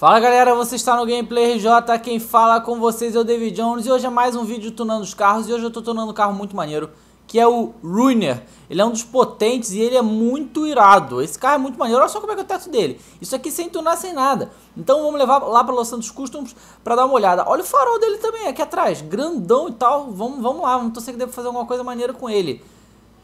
Fala galera, você está no Gameplay RJ, quem fala com vocês é o David Jones e hoje é mais um vídeo tunando os carros e hoje eu estou tunando um carro muito maneiro que é o Ruiner, ele é um dos potentes e ele é muito irado, esse carro é muito maneiro, olha só como é que é o teto dele, isso aqui sem tunar, sem nada, então vamos levar lá para Los Santos Customs para dar uma olhada, olha o farol dele também aqui atrás, grandão e tal, vamos, vamos lá, vamos sei que devo fazer alguma coisa maneira com ele.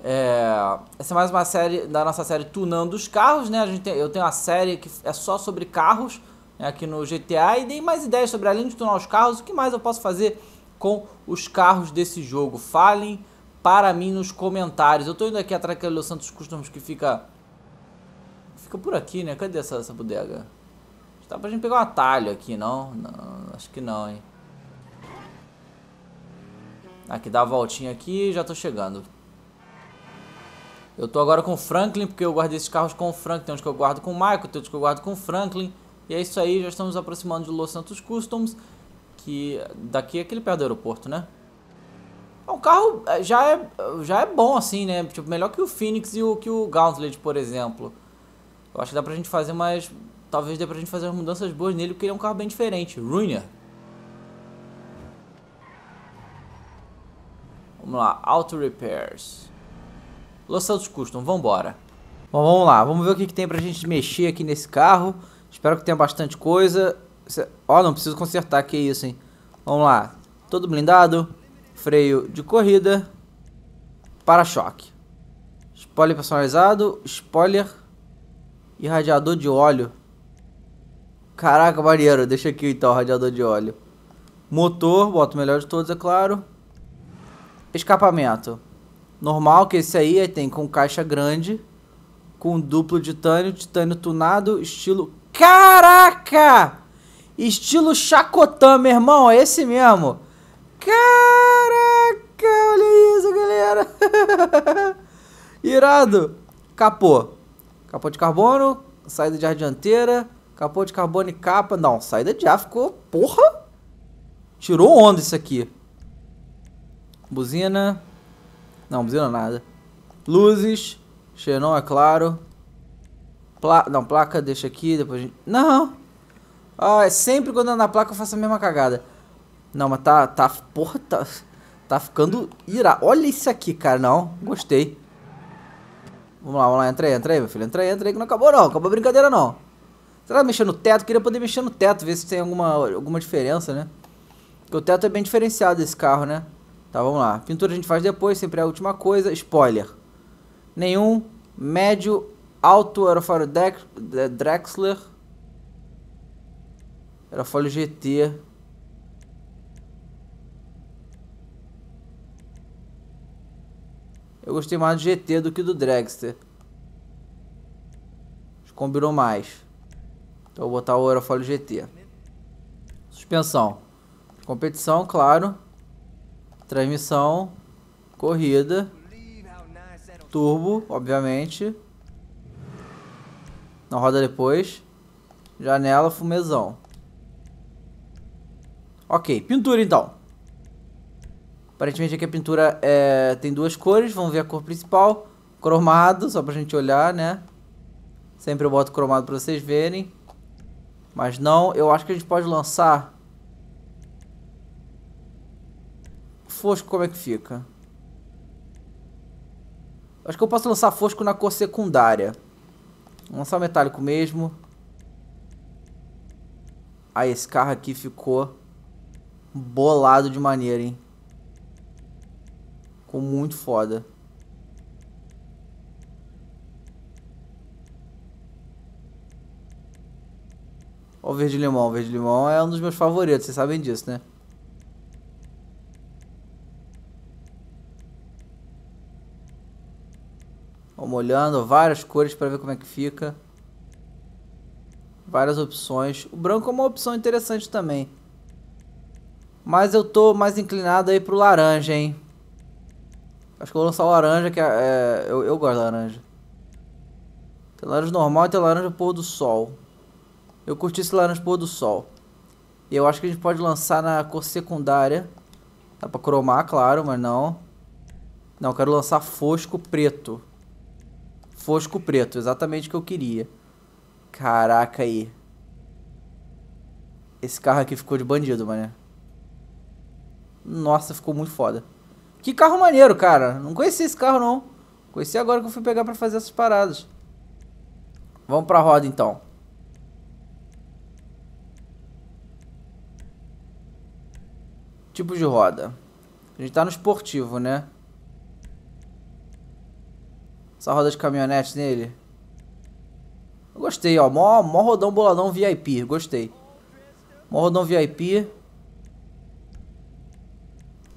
É, essa é mais uma série da nossa série Tunando os Carros, né? A gente tem, eu tenho uma série que é só sobre carros, né, aqui no GTA e dei mais ideias sobre além de tunar os carros, o que mais eu posso fazer com os carros desse jogo. Falem para mim nos comentários. Eu estou indo aqui atrás daquele Los Santos Customs que fica fica por aqui, né? Cadê essa, essa bodega? Dá tá pra gente pegar um atalho aqui, não? Não, acho que não, hein? Aqui dá a voltinha aqui já tô chegando. Eu tô agora com o Franklin, porque eu guardei esses carros com o Franklin. Tem uns que eu guardo com o Michael, tem outros que eu guardo com o Franklin. E é isso aí, já estamos aproximando de Los Santos Customs, que daqui é aquele perto do aeroporto, né? O é carro é, já é, já é bom assim, né? Tipo, melhor que o Phoenix e o que o Gauntlet, por exemplo. Eu acho que dá pra gente fazer mais... Talvez dê pra gente fazer umas mudanças boas nele, porque ele é um carro bem diferente. Ruiner. Vamos lá, Auto Repairs. Los Santos Custom, vambora. Bom, vamos lá, vamos ver o que, que tem pra gente mexer aqui nesse carro. Espero que tenha bastante coisa. Ó, oh, não preciso consertar, que é isso, hein? Vamos lá. Todo blindado. Freio de corrida. Para-choque. Spoiler personalizado. Spoiler. E radiador de óleo. Caraca, maneiro. Deixa aqui então o radiador de óleo. Motor, bota o melhor de todos, é claro. Escapamento. Normal, que esse aí, aí tem com caixa grande. Com duplo titânio, titânio tunado, estilo Caraca! Estilo Chacotã, meu irmão, é esse mesmo. Caraca, olha isso, galera. Irado. Capô. Capô de carbono, saída de ar dianteira, capô de carbono e capa. Não, saída de ar ficou... Porra! Tirou onda isso aqui. Buzina. Não, buzina nada. Luzes. Xenon, é claro placa não, placa deixa aqui, depois a gente... Não! Ah, é sempre quando anda na placa eu faço a mesma cagada. Não, mas tá, tá, porra, tá, tá ficando irado. Olha isso aqui, cara, não, gostei. Vamos lá, vamos lá, entra aí, entra aí, meu filho, entra aí, entra aí, que não acabou não, acabou a brincadeira não. Será que mexer no teto? Queria poder mexer no teto, ver se tem alguma, alguma diferença, né? Porque o teto é bem diferenciado desse carro, né? Tá, vamos lá. Pintura a gente faz depois, sempre é a última coisa. Spoiler. Nenhum, médio Alto aerofólio Drexler. era Aerofólio GT. Eu gostei mais do GT do que do Dragster. Combinou mais. Então vou botar o aerofólio GT. Suspensão. Competição, claro. Transmissão. Corrida. Turbo, obviamente na roda depois. Janela, fumezão. Ok, pintura então. Aparentemente aqui a pintura é... tem duas cores. Vamos ver a cor principal. Cromado, só pra gente olhar, né? Sempre eu boto cromado pra vocês verem. Mas não, eu acho que a gente pode lançar... Fosco, como é que fica? Acho que eu posso lançar fosco na cor secundária. Vamos lançar metálico mesmo. Aí, esse carro aqui ficou bolado de maneira, hein? Ficou muito foda. Ó o verde-limão. O verde-limão é um dos meus favoritos, vocês sabem disso, né? Vamos olhando várias cores para ver como é que fica. Várias opções. O branco é uma opção interessante também. Mas eu tô mais inclinado aí pro laranja, hein. Acho que eu vou lançar o laranja, que é, é eu, eu, gosto de laranja. Tem laranja normal e tem laranja pôr do sol. Eu curti esse laranja pôr do sol. E eu acho que a gente pode lançar na cor secundária. Dá pra cromar, claro, mas não. Não, eu quero lançar fosco preto. Fosco preto, exatamente o que eu queria. Caraca aí. Esse carro aqui ficou de bandido, mané. Nossa, ficou muito foda. Que carro maneiro, cara. Não conhecia esse carro, não. Conheci agora que eu fui pegar pra fazer essas paradas. Vamos pra roda, então. Tipo de roda. A gente tá no esportivo, né? essa roda de caminhonete nele. Eu gostei, ó. Mó, mó rodão boladão VIP. Gostei. Mó rodão VIP.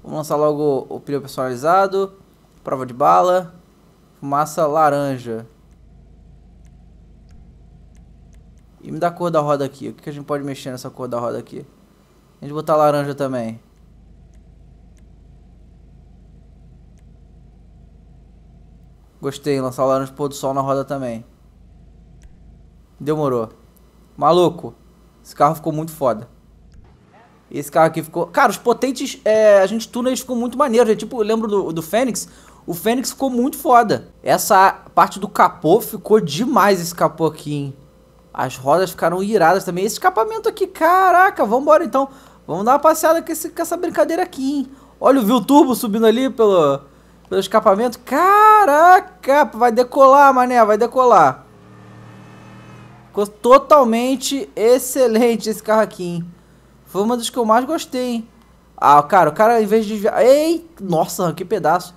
Vamos lançar logo o pneu personalizado. Prova de bala. Fumaça laranja. E me dá a cor da roda aqui. O que, que a gente pode mexer nessa cor da roda aqui? A gente botar laranja também. Gostei, lançar o laranja pôr do sol na roda também. Demorou. Maluco, esse carro ficou muito foda. Esse carro aqui ficou... Cara, os potentes, é, a gente tuna, eles ficou muito maneiro. Gente. Tipo, lembro do, do Fênix, o Fênix ficou muito foda. Essa parte do capô ficou demais esse capô aqui, hein? As rodas ficaram iradas também. Esse escapamento aqui, caraca, vambora então. Vamos dar uma passeada com, esse, com essa brincadeira aqui, hein? Olha, viu o turbo subindo ali pelo, pelo escapamento? Caraca! Vai decolar, mané, vai decolar. Ficou totalmente excelente esse carro aqui, hein? Foi uma dos que eu mais gostei, hein? Ah, cara, o cara, em vez de Ei! Nossa, que pedaço.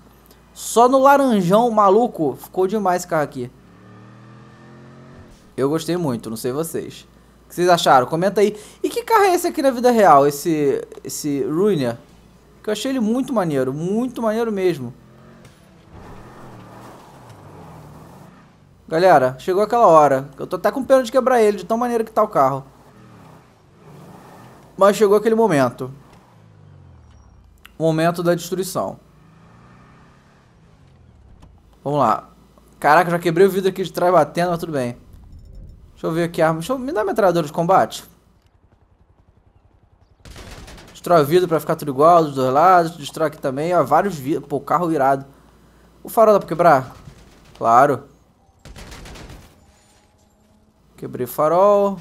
Só no laranjão, maluco. Ficou demais esse carro aqui. Eu gostei muito, não sei vocês. O que vocês acharam? Comenta aí. E que carro é esse aqui na vida real? Esse, esse Ruiner? Que eu achei ele muito maneiro, muito maneiro mesmo. Galera, chegou aquela hora. Eu tô até com pena de quebrar ele, de tão maneira que tá o carro. Mas chegou aquele momento. O momento da destruição. Vamos lá. Caraca, já quebrei o vidro aqui de trás batendo, mas tudo bem. Deixa eu ver aqui a arma. Deixa eu... Me dá metralhadora de combate. Destrói o vidro pra ficar tudo igual dos dois lados. Destrói aqui também. Ó, vários vidros. Pô, carro irado. O farol dá pra quebrar? Claro. Quebrei farol.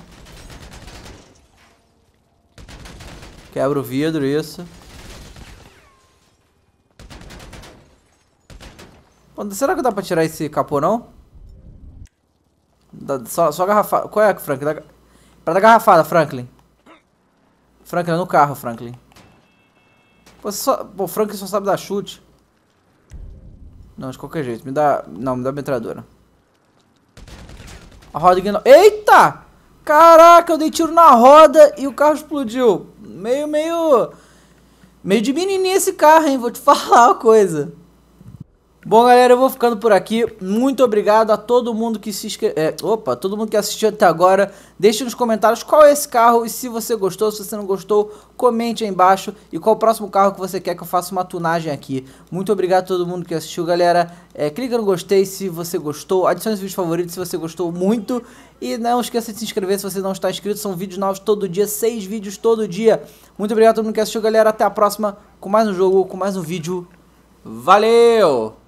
Quebra o vidro, isso. Será que dá pra tirar esse capô, não? Da, só, só garrafada. Qual é, Franklin? Da, pra dar garrafada, Franklin. Franklin, no carro, Franklin. Pô, só, pô, Franklin só sabe dar chute. Não, de qualquer jeito. Me dá... Não, me dá metralhadora. A roda ignora. Eita! Caraca, eu dei tiro na roda e o carro explodiu. Meio, meio. Meio de menininha esse carro, hein? Vou te falar uma coisa. Bom, galera, eu vou ficando por aqui. Muito obrigado a todo mundo que se inscreveu. É, opa, todo mundo que assistiu até agora. Deixe nos comentários qual é esse carro e se você gostou, se você não gostou, comente aí embaixo e qual o próximo carro que você quer que eu faça uma tunagem aqui. Muito obrigado a todo mundo que assistiu, galera. É, clica no gostei se você gostou, adicione os vídeos favoritos se você gostou muito. E não esqueça de se inscrever se você não está inscrito, são vídeos novos todo dia, seis vídeos todo dia. Muito obrigado a todo mundo que assistiu, galera. Até a próxima com mais um jogo, com mais um vídeo. Valeu!